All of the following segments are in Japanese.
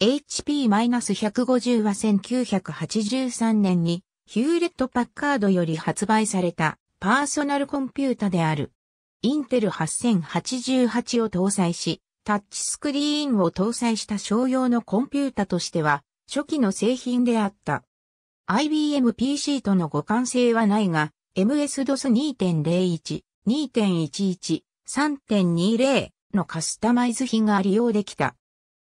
HP-150 は1983年にヒューレット・パッカードより発売されたパーソナルコンピュータである。インテル8088を搭載し、タッチスクリーンを搭載した商用のコンピュータとしては初期の製品であった。IBM PC との互換性はないが、MS-DOS 2.01、2.11、3.20のカスタマイズ比が利用できた。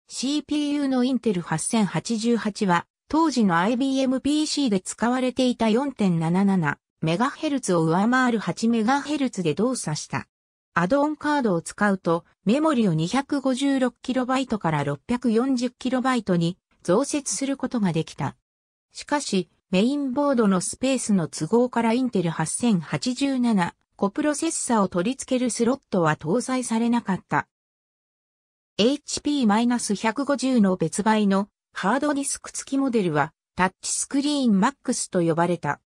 CPU のインテル8088は、当時の IBM PC で使われていた 4.77MHz を上回る 8MHz で動作した。アドオンカードを使うと、メモリを 256KB から 640KB に増設することができた。しかし、メインボードのスペースの都合からインテル8087コプロセッサを取り付けるスロットは搭載されなかった。HP-150 の別売のハードディスク付きモデルはタッチスクリーン MAX と呼ばれた。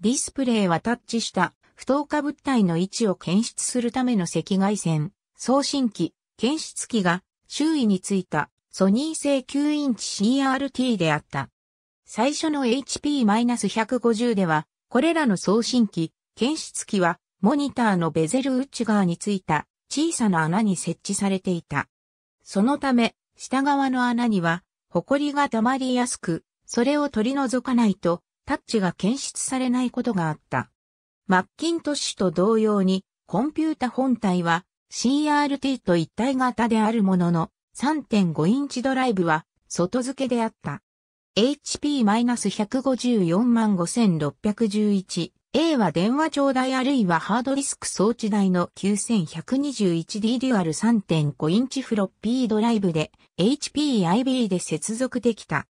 ディスプレイはタッチした不透過物体の位置を検出するための赤外線、送信機、検出機が周囲についたソニー製9インチ CRT であった。最初の HP-150 では、これらの送信機、検出機はモニターのベゼル内側についた小さな穴に設置されていた。そのため、下側の穴には、埃が溜まりやすく、それを取り除かないと、タッチが検出されないことがあった。マッキントッシュと同様に、コンピュータ本体は CRT と一体型であるものの、3.5インチドライブは外付けであった。h p 1 5 4 5 6 1 1 A は電話帳台あるいはハードディスク装置台の 9121D デュアル3.5インチフロッピードライブで HPIB で接続できた。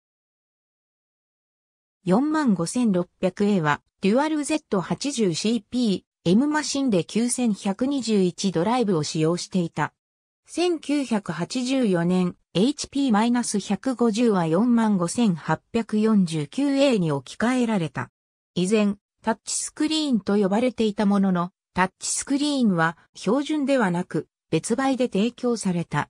45600A はデュアル Z80CP M マシンで9121ドライブを使用していた。1984年 HP-150 は 45849A に置き換えられた。以前、タッチスクリーンと呼ばれていたものの、タッチスクリーンは標準ではなく別売で提供された。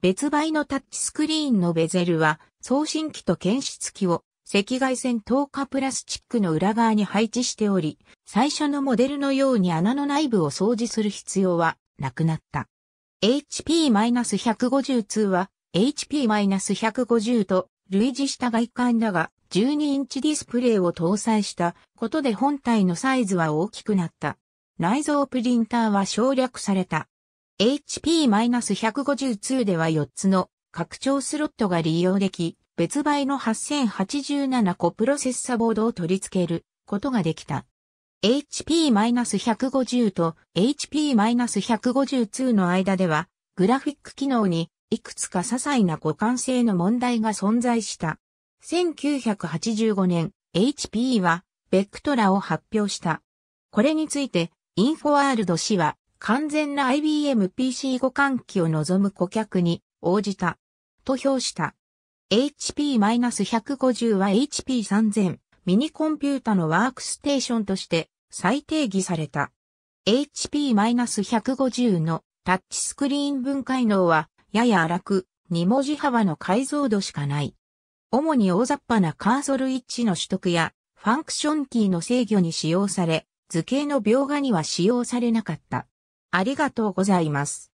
別売のタッチスクリーンのベゼルは送信機と検出機を赤外線透過プラスチックの裏側に配置しており、最初のモデルのように穴の内部を掃除する必要はなくなった。HP-150 2は HP-150 と類似した外観だが12インチディスプレイを搭載したことで本体のサイズは大きくなった。内蔵プリンターは省略された。HP-152 では4つの拡張スロットが利用でき、別売の8087個プロセッサボードを取り付けることができた。HP-150 と HP-152 の間では、グラフィック機能にいくつか些細な互換性の問題が存在した。1985年、HP は、ベクトラを発表した。これについて、インフォワールド氏は、完全な IBM PC 互換機を望む顧客に応じた。と評した。HP-150 は HP3000 ミニコンピュータのワークステーションとして再定義された。HP-150 のタッチスクリーン分解能はやや荒く2文字幅の解像度しかない。主に大雑把なカーソル一致の取得や、ファンクションキーの制御に使用され、図形の描画には使用されなかった。ありがとうございます。